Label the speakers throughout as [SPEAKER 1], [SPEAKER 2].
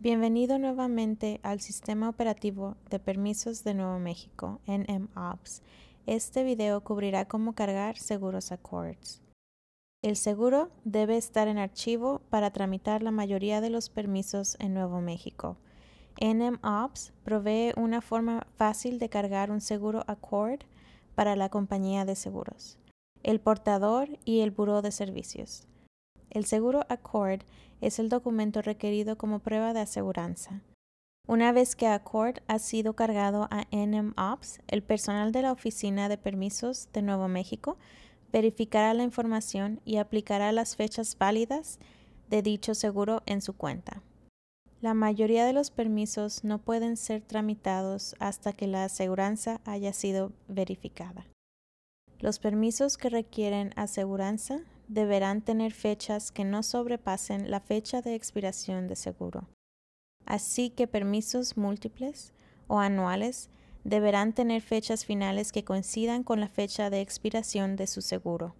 [SPEAKER 1] Bienvenido nuevamente al Sistema Operativo de Permisos de Nuevo México, NMOPS. Este video cubrirá cómo cargar seguros Accords. El seguro debe estar en archivo para tramitar la mayoría de los permisos en Nuevo México. NMOPS provee una forma fácil de cargar un seguro Accord para la compañía de seguros, el portador y el buró de servicios. El seguro Accord es el documento requerido como prueba de aseguranza. Una vez que Accord ha sido cargado a NMOPS, el personal de la Oficina de Permisos de Nuevo México verificará la información y aplicará las fechas válidas de dicho seguro en su cuenta. La mayoría de los permisos no pueden ser tramitados hasta que la aseguranza haya sido verificada. Los permisos que requieren aseguranza deberán tener fechas que no sobrepasen la fecha de expiración de seguro. Así que permisos múltiples o anuales deberán tener fechas finales que coincidan con la fecha de expiración de su seguro.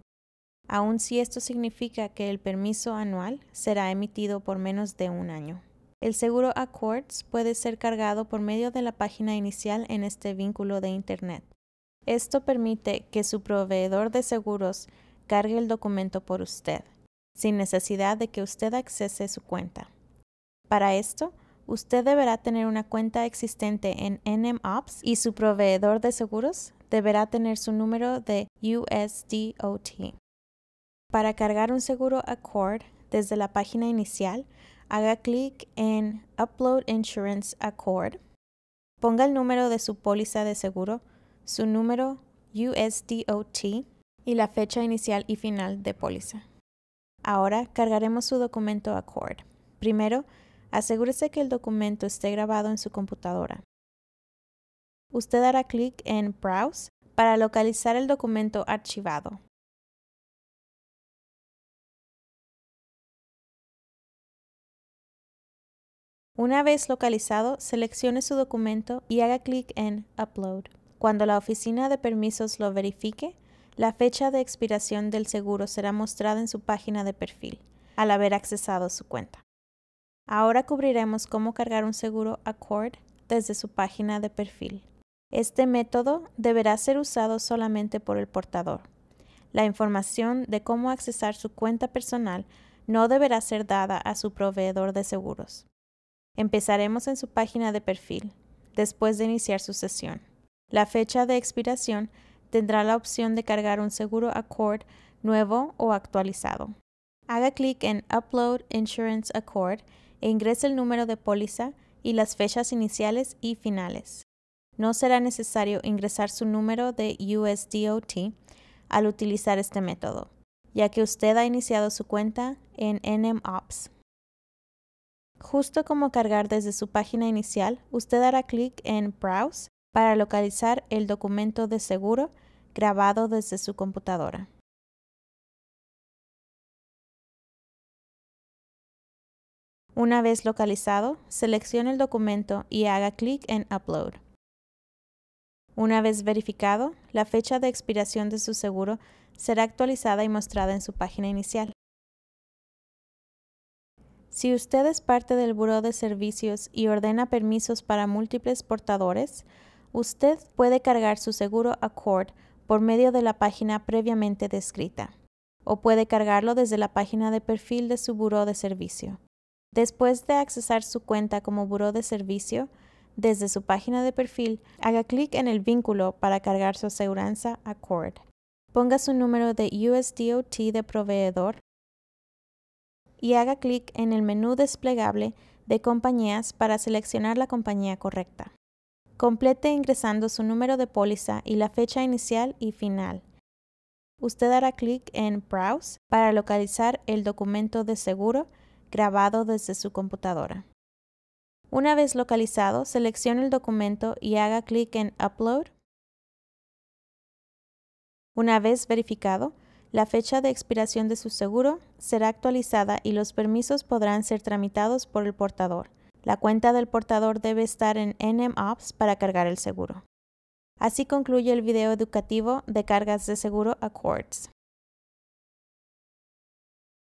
[SPEAKER 1] Aun si esto significa que el permiso anual será emitido por menos de un año. El seguro Accords puede ser cargado por medio de la página inicial en este vínculo de Internet. Esto permite que su proveedor de seguros cargue el documento por usted, sin necesidad de que usted accese su cuenta. Para esto, usted deberá tener una cuenta existente en NMOPS y su proveedor de seguros deberá tener su número de USDOT. Para cargar un seguro Accord desde la página inicial, haga clic en Upload Insurance Accord. Ponga el número de su póliza de seguro, su número USDOT y la fecha inicial y final de póliza. Ahora cargaremos su documento a Primero, asegúrese que el documento esté grabado en su computadora. Usted hará clic en Browse para localizar el documento archivado. Una vez localizado, seleccione su documento y haga clic en Upload. Cuando la oficina de permisos lo verifique, la fecha de expiración del seguro será mostrada en su página de perfil, al haber accesado su cuenta. Ahora cubriremos cómo cargar un seguro Accord desde su página de perfil. Este método deberá ser usado solamente por el portador. La información de cómo accesar su cuenta personal no deberá ser dada a su proveedor de seguros. Empezaremos en su página de perfil, después de iniciar su sesión. La fecha de expiración tendrá la opción de cargar un seguro Accord nuevo o actualizado. Haga clic en Upload Insurance Accord e ingrese el número de póliza y las fechas iniciales y finales. No será necesario ingresar su número de USDOT al utilizar este método, ya que usted ha iniciado su cuenta en NMOps. Justo como cargar desde su página inicial, usted hará clic en Browse para localizar el documento de seguro grabado desde su computadora. Una vez localizado, seleccione el documento y haga clic en Upload. Una vez verificado, la fecha de expiración de su seguro será actualizada y mostrada en su página inicial. Si usted es parte del Buró de Servicios y ordena permisos para múltiples portadores, Usted puede cargar su seguro Accord por medio de la página previamente descrita, o puede cargarlo desde la página de perfil de su buró de servicio. Después de accesar su cuenta como buró de servicio, desde su página de perfil, haga clic en el vínculo para cargar su aseguranza Accord. Ponga su número de USDOT de proveedor y haga clic en el menú desplegable de compañías para seleccionar la compañía correcta. Complete ingresando su número de póliza y la fecha inicial y final. Usted hará clic en Browse para localizar el documento de seguro grabado desde su computadora. Una vez localizado, seleccione el documento y haga clic en Upload. Una vez verificado, la fecha de expiración de su seguro será actualizada y los permisos podrán ser tramitados por el portador. La cuenta del portador debe estar en NMOps para cargar el seguro. Así concluye el video educativo de cargas de seguro a Accords.